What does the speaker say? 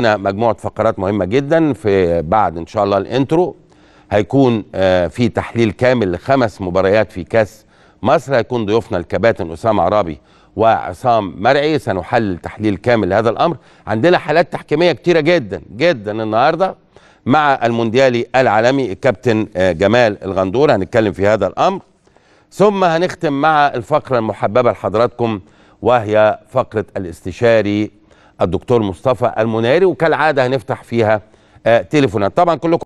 هنا مجموعه فقرات مهمه جدا في بعد ان شاء الله الانترو هيكون آه، في تحليل كامل لخمس مباريات في كاس مصر هيكون ضيوفنا الكباتن اسامه عرابي وعصام مرعي سنحلل تحليل كامل لهذا الامر عندنا حالات تحكيميه كتيره جدا جدا النهارده مع المونديالي العالمي الكابتن آه، جمال الغندور هنتكلم في هذا الامر ثم هنختم مع الفقره المحببه لحضراتكم وهي فقره الاستشاري الدكتور مصطفى المناري وكالعاده هنفتح فيها آه، تليفونات طبعا كلكم